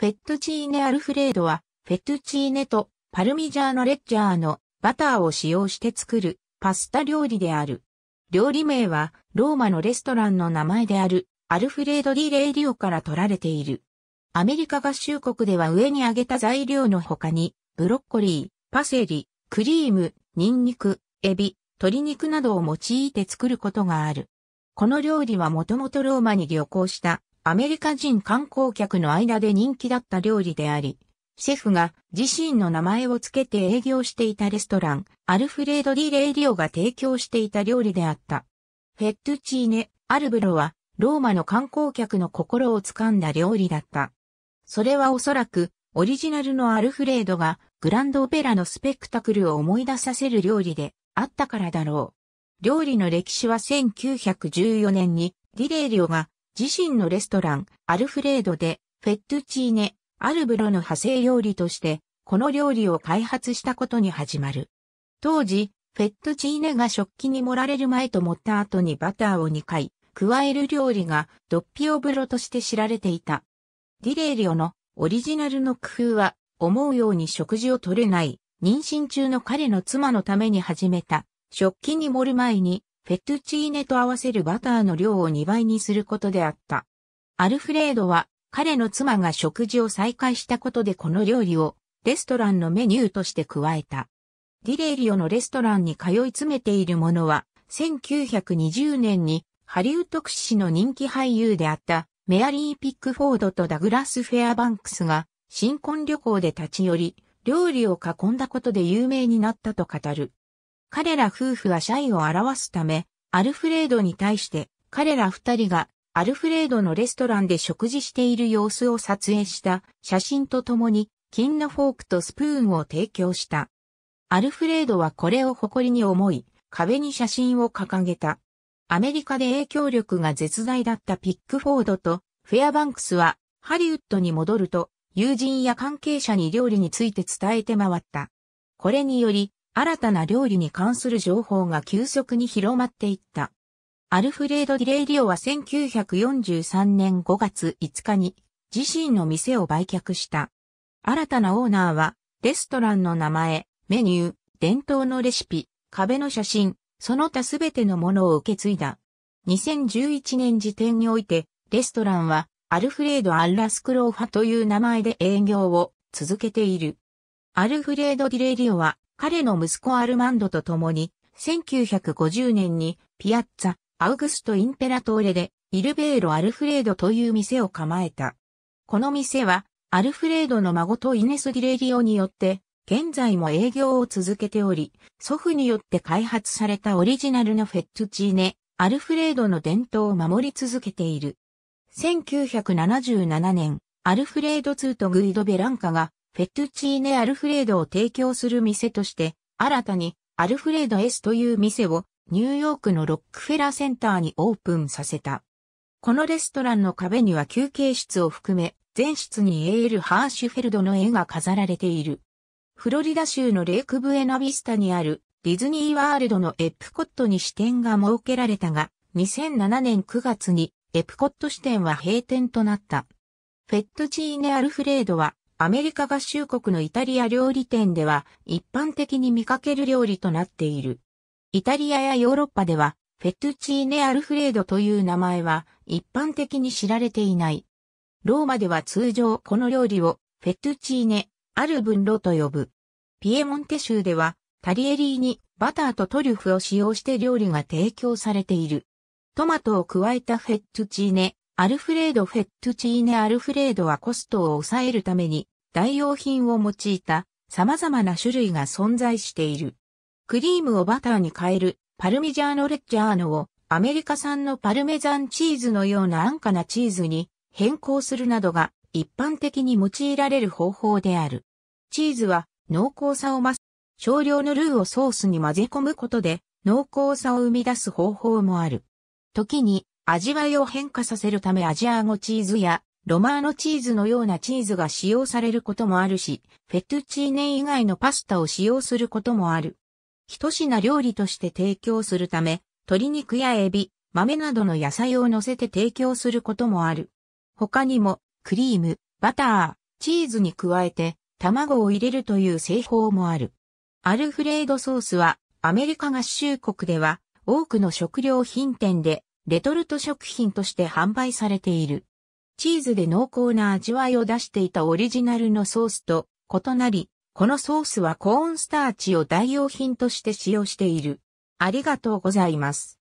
フェットチーネアルフレードは、フェットチーネとパルミジャーノレッジャーのバターを使用して作るパスタ料理である。料理名はローマのレストランの名前であるアルフレード・ディ・レイリオから取られている。アメリカ合衆国では上に挙げた材料の他に、ブロッコリー、パセリ、クリーム、ニンニク、エビ、鶏肉などを用いて作ることがある。この料理はもともとローマに旅行したアメリカ人観光客の間で人気だった料理であり、シェフが自身の名前を付けて営業していたレストラン、アルフレード・ディ・レイリオが提供していた料理であった。フェットチーネ・アルブロは、ローマの観光客の心をつかんだ料理だった。それはおそらく、オリジナルのアルフレードが、グランドオペラのスペクタクルを思い出させる料理であったからだろう。料理の歴史は1914年に、ディレイリオが自身のレストラン、アルフレードで、フェットチーネ、アルブロの派生料理として、この料理を開発したことに始まる。当時、フェットチーネが食器に盛られる前と盛った後にバターを2回、加える料理がドッピオブロとして知られていた。ディレイリオのオリジナルの工夫は、思うように食事を取れない、妊娠中の彼の妻のために始めた、食器に盛る前にフェットチーネと合わせるバターの量を2倍にすることであった。アルフレードは彼の妻が食事を再開したことでこの料理をレストランのメニューとして加えた。ディレイリオのレストランに通い詰めているものは1920年にハリウッド屈指の人気俳優であったメアリー・ピックフォードとダグラス・フェアバンクスが新婚旅行で立ち寄り料理を囲んだことで有名になったと語る。彼ら夫婦は謝意を表すため、アルフレードに対して彼ら二人がアルフレードのレストランで食事している様子を撮影した写真とともに金のフォークとスプーンを提供した。アルフレードはこれを誇りに思い、壁に写真を掲げた。アメリカで影響力が絶大だったピックフォードとフェアバンクスはハリウッドに戻ると友人や関係者に料理について伝えて回った。これにより新たな料理に関する情報が急速に広まっていった。アルフレード・ディレイリオは1943年5月5日に自身の店を売却した。新たなオーナーはレストランの名前、メニュー、伝統のレシピ、壁の写真、その他すべてのものを受け継いだ。2011年時点においてレストランはアルフレード・アンラスクローファという名前で営業を続けている。アルフレード・ディレイリオは彼の息子アルマンドと共に、1950年にピアッツァ、アウグスト・インペラトーレで、イルベーロ・アルフレードという店を構えた。この店は、アルフレードの孫とイネス・ディレリオによって、現在も営業を続けており、祖父によって開発されたオリジナルのフェットチーネ、アルフレードの伝統を守り続けている。1977年、アルフレード2とグイド・ベランカがフェットチーネ・アルフレードを提供する店として、新たにアルフレード S という店をニューヨークのロックフェラーセンターにオープンさせた。このレストランの壁には休憩室を含め、全室にエール・ハーシュフェルドの絵が飾られている。フロリダ州のレイクブエナビスタにあるディズニーワールドのエプコットに支店が設けられたが、2007年9月にエプコット支店は閉店となった。フェットチーネ・アルフレードはアメリカ合衆国のイタリア料理店では一般的に見かける料理となっている。イタリアやヨーロッパではフェットチーネ・アルフレードという名前は一般的に知られていない。ローマでは通常この料理をフェットチーネ・アルブンロと呼ぶ。ピエモンテ州ではタリエリーにバターとトリュフを使用して料理が提供されている。トマトを加えたフェットチーネ、アルフレード・フェットチーネ・アルフレードはコストを抑えるために代用品を用いた様々な種類が存在している。クリームをバターに変えるパルミジャーノ・レッジャーノをアメリカ産のパルメザンチーズのような安価なチーズに変更するなどが一般的に用いられる方法である。チーズは濃厚さを増す。少量のルーをソースに混ぜ込むことで濃厚さを生み出す方法もある。時に味わいを変化させるためアジアーゴチーズやロマーノチーズのようなチーズが使用されることもあるし、フェットチーネ以外のパスタを使用することもある。一品料理として提供するため、鶏肉やエビ、豆などの野菜を乗せて提供することもある。他にも、クリーム、バター、チーズに加えて、卵を入れるという製法もある。アルフレードソースは、アメリカ合衆国では、多くの食料品店でレトルト食品として販売されている。チーズで濃厚な味わいを出していたオリジナルのソースと異なり、このソースはコーンスターチを代用品として使用している。ありがとうございます。